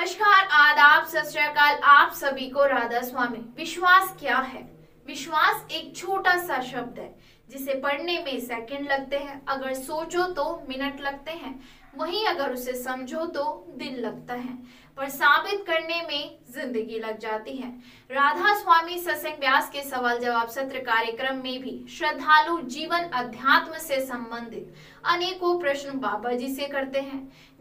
नमस्कार आदाब सत आप सभी को राधा स्वामी विश्वास क्या है विश्वास एक छोटा सा शब्द है जिसे पढ़ने में सेकंड लगते हैं अगर सोचो तो मिनट लगते हैं वहीं अगर उसे समझो तो दिन लगता है पर साबित करने में जिंदगी लग जाती है राधा स्वामी ससंग व्यास के सवाल जवाब सत्र कार्यक्रम में भी श्रद्धालु जीवन अध्यात्म से संबंधित अनेकों प्रश्न बाबा जी से करते हैं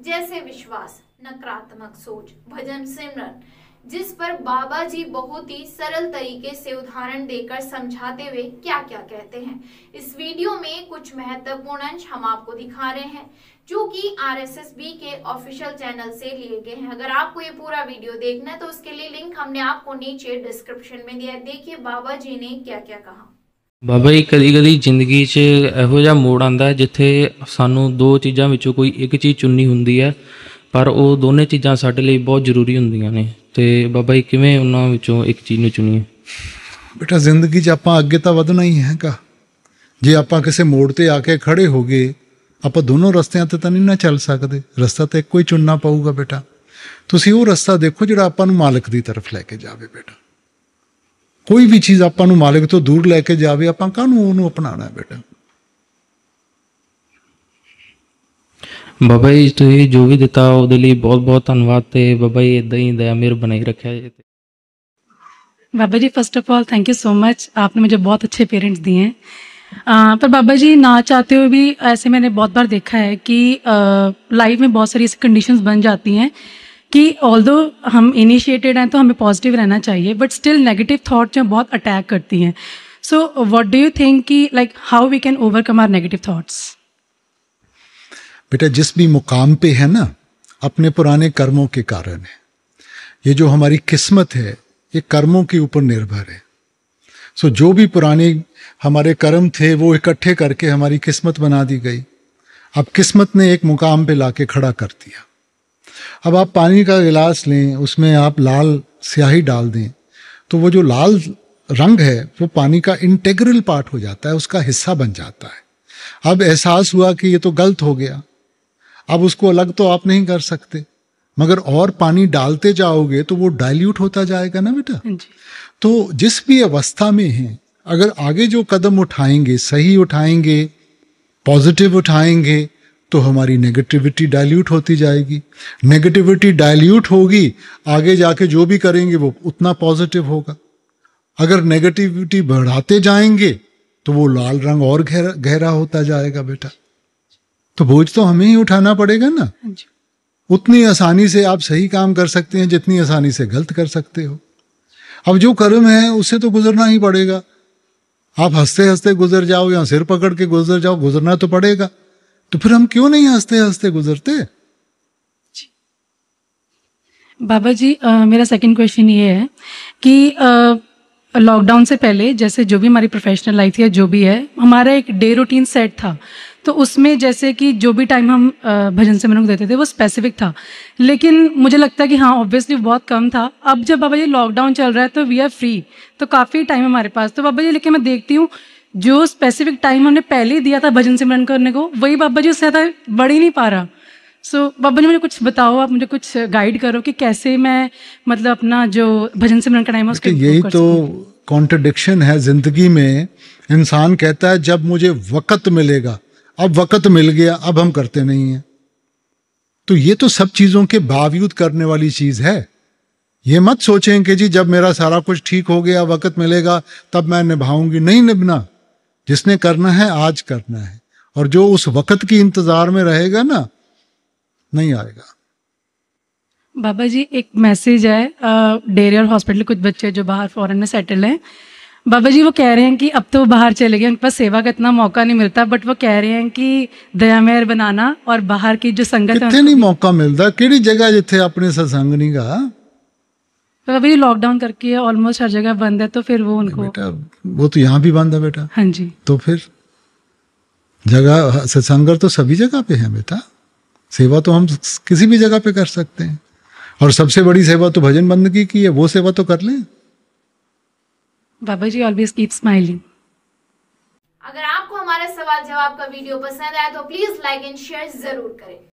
जैसे विश्वास नकारात्मक सोच भजन सिमरन जिस पर बाबा जी बहुत ही सरल तरीके से उदाहरण देकर समझाते हुए क्या क्या कहते हैं इस वीडियो में कुछ महत्वपूर्ण अंश हम आपको दिखा रहे हैं जो कि आरएसएसबी के ऑफिशियल चैनल से लिए गए हैं अगर आपको ये पूरा वीडियो देखना है तो उसके लिए लिंक हमने आपको नीचे डिस्क्रिप्शन में दिया है देखिए बाबा जी ने क्या क्या कहा बाबा जी कभी कभी जिंदगी 'ਚ ਇਹੋ ਜਿਹਾ ਮੋੜ ਆਂਦਾ ਜਿੱਥੇ ਸਾਨੂੰ ਦੋ ਚੀਜ਼ਾਂ ਵਿੱਚੋਂ ਕੋਈ ਇੱਕ ਚੀਜ਼ ਚੁਣਨੀ ਪਰ ਉਹ ਦੋਨੇ ਚੀਜ਼ਾਂ ਸਾਡੇ ਲਈ ਬਹੁਤ ਜ਼ਰੂਰੀ ਹੁੰਦੀਆਂ ਨੇ ਤੇ ਬਾਬਾ ਜੀ ਕਿਵੇਂ ਉਹਨਾਂ ਵਿੱਚੋਂ ਇੱਕ ਚੀਜ਼ ਨੂੰ ਚੁਣੀਏ ਬੇਟਾ ਜ਼ਿੰਦਗੀ 'ਚ ਆਪਾਂ ਅੱਗੇ ਤਾਂ ਵਧਣਾ ਹੀ ਹੈਗਾ ਜੇ ਆਪਾਂ ਕਿਸੇ ਮੋੜ ਤੇ ਆ ਕੇ ਖੜੇ ਹੋ ਗਏ ਆਪਾਂ ਦੋਨੋਂ ਰਸਤਿਆਂ ਤੇ ਤਾਂ ਨਹੀਂ ਨਾ ਚੱਲ ਸਕਦੇ ਰਸਤਾ ਤਾਂ ਇੱਕੋ ਹੀ ਚੁਣਨਾ ਪਊਗਾ ਬੇਟਾ ਤੁਸੀਂ ਉਹ ਰਸਤਾ ਦੇਖੋ ਜਿਹੜਾ ਆਪਾਂ ਨੂੰ ਮਾਲਕ ਦੀ ਤਰਫ ਲੈ ਕੇ ਜਾਵੇ ਬੇਟਾ ਕੋਈ ਵੀ ਚੀਜ਼ ਆਪਾਂ ਨੂੰ ਮਾਲਕ ਤੋਂ ਦੂਰ ਲੈ ਕੇ ਜਾਵੇ ਆਪਾਂ ਕਾਹਨੂੰ ਉਹਨੂੰ ਅਪਣਾਉਣਾ ਬੇਟਾ ਬਾਬਾ जी तो जो भी दिता ਉਹਦੇ बहुत बहुत ਬਹੁਤ ਧੰਨਵਾਦ ਤੇ ਬਾਬਾ ਜੀ ਇਦਾਂ ਹੀ ਦਇਆ ਮੇਰ ਬਣਾਈ ਰੱਖਿਆ Baba ji first of all thank you so much आपने मुझे बहुत अच्छे पेरेंट्स दिए हैं पर बाबा जी ना चाहते हुए भी ऐसे मैंने बहुत बार देखा है कि लाइफ में बहुत सारी ऐसी कंडीशंस बन जाती हैं कि ऑल दो हम इनिशिएटेड हैं तो हमें पॉजिटिव रहना चाहिए बट स्टिल नेगेटिव थाट्स जो बहुत अटैक करती हैं so what do you think कि like how we can overcome our negative thoughts बेटा जिस भी मुकाम पे है ना अपने पुराने कर्मों के कारण है ये जो हमारी किस्मत है ये कर्मों के ऊपर निर्भर है सो जो भी पुराने हमारे कर्म थे वो इकट्ठे करके हमारी किस्मत बना दी गई अब किस्मत ने एक मुकाम पे लाके खड़ा कर दिया अब आप पानी का गिलास लें उसमें आप लाल स्याही डाल दें तो वो जो लाल रंग है वो पानी का इंटेग्रल पार्ट हो जाता है उसका हिस्सा बन जाता है अब एहसास हुआ कि ये तो गलत हो गया अब उसको अलग तो आप नहीं कर सकते मगर और पानी डालते जाओगे तो वो डाइल्यूट होता जाएगा ना बेटा तो जिस भी अवस्था में है अगर आगे जो कदम उठाएंगे सही उठाएंगे पॉजिटिव उठाएंगे तो हमारी नेगेटिविटी डाइल्यूट होती जाएगी नेगेटिविटी डाइल्यूट होगी आगे जाके जो भी करेंगे वो उतना पॉजिटिव होगा अगर नेगेटिविटी बढ़ाते जाएंगे तो वो लाल रंग और गहरा गहरा होता जाएगा बेटा तो बोझ तो हमें ही उठाना पड़ेगा ना हाँ उतनी आसानी से आप सही काम कर सकते हैं जितनी आसानी से गलत कर सकते हो अब जो कर्म है उससे तो गुजरना ही पड़ेगा आप हंसते हंसते गुजर जाओ या सिर पकड़ के गुजर जाओ गुजरना तो पड़ेगा तो फिर हम क्यों नहीं हंसते हंसते गुजरते बाबा जी आ, मेरा सेकंड क्वेश्चन ये है कि लॉकडाउन से पहले जैसे जो भी हमारी प्रोफेशनल लाइफ या जो भी है हमारा एक डे रूटीन सेट था तो उसमें जैसे कि जो भी टाइम हम भजन समरण को देते थे वो स्पेसिफिक था लेकिन मुझे लगता है कि हाँ ऑब्वियसली बहुत कम था अब जब बाबा जी लॉकडाउन चल रहा है तो वी आर फ्री तो काफ़ी टाइम हमारे पास तो बाबा जी लेकिन मैं देखती हूँ जो स्पेसिफिक टाइम हमने पहले ही दिया था भजन सिमरन करने को वही बाबा जी उससे था बढ़ ही नहीं पा रहा सो so, बाबा जी मुझे कुछ बताओ आप मुझे कुछ गाइड करो कि कैसे मैं मतलब अपना जो भजन सिमरन का टाइम है उसके यही तो कॉन्ट्रडिक्शन है जिंदगी में इंसान कहता है जब मुझे वक्त मिलेगा अब वक़्त मिल गया अब हम करते नहीं हैं तो ये तो सब चीज़ों के बावजूद करने वाली चीज़ है ये मत सोचें कि जी जब मेरा सारा कुछ ठीक हो गया वक़्त मिलेगा तब मैं निभाऊंगी नहीं निभना जिसने करना है आज करना है और जो उस वक़्त की इंतज़ार में रहेगा ना नहीं आएगा बाबा जी एक मैसेज है डेरियर हॉस्पिटल कुछ बच्चे जो बाहर फॉरेन में सेटल हैं बाबा जी वो कह रहे हैं कि अब तो बाहर चले गए उनके पास सेवा का इतना मौका नहीं मिलता बट वो कह रहे हैं कि दया मेहर बनाना और बाहर की जो संगत है नहीं मौका मिलता ਕਿਹੜੀ जगह जिथे अपने सत्संग नहीं ਗਾ तो अभी लॉकडाउन करके ऑलमोस्ट हर जगह बंद है तो फिर वो उनको बेटा वो तो यहाँ भी बंद है बेटा हाँ जी तो फिर जगह सत्संगर तो सभी जगह पे है बेटा सेवा तो हम किसी भी जगह पे कर सकते हैं और सबसे बड़ी सेवा तो भजन बंदगी की है वो सेवा तो कर लें Baba ji always keep smiling अगर आपको हमारा सवाल जवाब का वीडियो पसंद आया तो प्लीज लाइक एंड शेयर जरूर करें